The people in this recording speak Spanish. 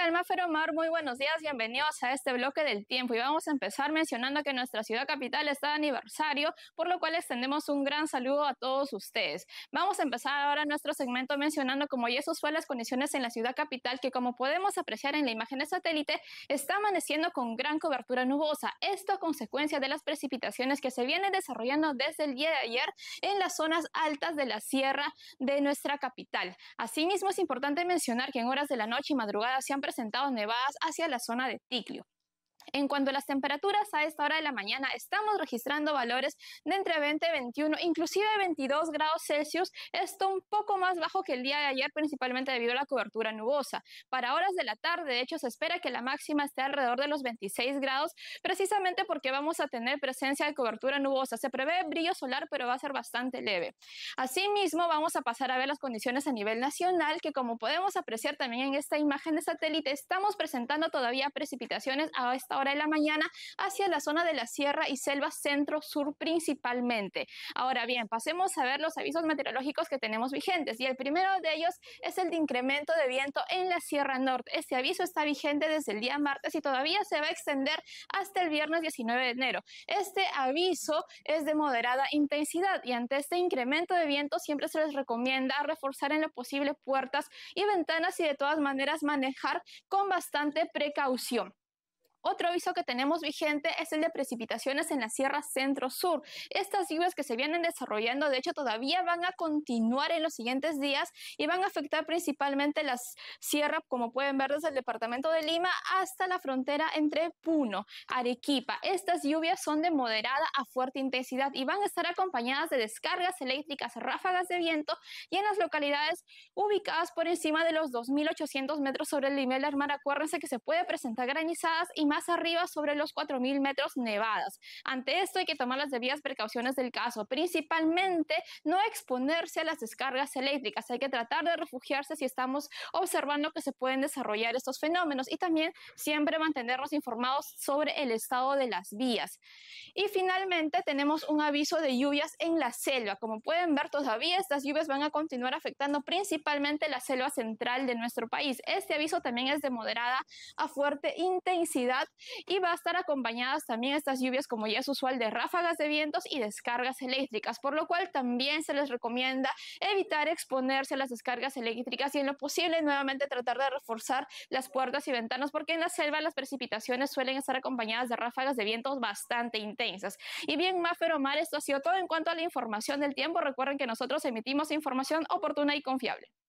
Almafer tal, Mar? Muy buenos días, bienvenidos a este bloque del tiempo. Y vamos a empezar mencionando que nuestra ciudad capital está de aniversario, por lo cual extendemos un gran saludo a todos ustedes. Vamos a empezar ahora nuestro segmento mencionando como esos fue las condiciones en la ciudad capital, que como podemos apreciar en la imagen de satélite, está amaneciendo con gran cobertura nubosa. Esto a consecuencia de las precipitaciones que se vienen desarrollando desde el día de ayer en las zonas altas de la sierra de nuestra capital. Asimismo, es importante mencionar que en horas de la noche y madrugada se han presentados nevadas hacia la zona de Ticlio. En cuanto a las temperaturas, a esta hora de la mañana estamos registrando valores de entre 20 y 21, inclusive 22 grados Celsius, esto un poco más bajo que el día de ayer, principalmente debido a la cobertura nubosa. Para horas de la tarde, de hecho, se espera que la máxima esté alrededor de los 26 grados, precisamente porque vamos a tener presencia de cobertura nubosa. Se prevé brillo solar, pero va a ser bastante leve. Asimismo, vamos a pasar a ver las condiciones a nivel nacional, que como podemos apreciar también en esta imagen de satélite, estamos presentando todavía precipitaciones a hasta hora de la mañana hacia la zona de la sierra y selva centro-sur principalmente. Ahora bien, pasemos a ver los avisos meteorológicos que tenemos vigentes y el primero de ellos es el de incremento de viento en la Sierra Norte. Este aviso está vigente desde el día martes y todavía se va a extender hasta el viernes 19 de enero. Este aviso es de moderada intensidad y ante este incremento de viento siempre se les recomienda reforzar en lo posible puertas y ventanas y de todas maneras manejar con bastante precaución. Otro aviso que tenemos vigente es el de precipitaciones en la Sierra Centro-Sur. Estas lluvias que se vienen desarrollando, de hecho, todavía van a continuar en los siguientes días y van a afectar principalmente las sierras, como pueden ver desde el departamento de Lima hasta la frontera entre Puno, Arequipa. Estas lluvias son de moderada a fuerte intensidad y van a estar acompañadas de descargas eléctricas, ráfagas de viento y en las localidades ubicadas por encima de los 2.800 metros sobre el nivel del mar. Acuérdense que se puede presentar granizadas y más arriba sobre los 4.000 metros nevadas. Ante esto hay que tomar las debidas precauciones del caso, principalmente no exponerse a las descargas eléctricas, hay que tratar de refugiarse si estamos observando que se pueden desarrollar estos fenómenos y también siempre mantenernos informados sobre el estado de las vías. Y finalmente tenemos un aviso de lluvias en la selva. Como pueden ver todavía estas lluvias van a continuar afectando principalmente la selva central de nuestro país. Este aviso también es de moderada a fuerte intensidad y va a estar acompañadas también estas lluvias, como ya es usual, de ráfagas de vientos y descargas eléctricas, por lo cual también se les recomienda evitar exponerse a las descargas eléctricas y en lo posible nuevamente tratar de reforzar las puertas y ventanas, porque en la selva las precipitaciones suelen estar acompañadas de ráfagas de vientos bastante intensas. Y bien, pero mal esto ha sido todo en cuanto a la información del tiempo. Recuerden que nosotros emitimos información oportuna y confiable.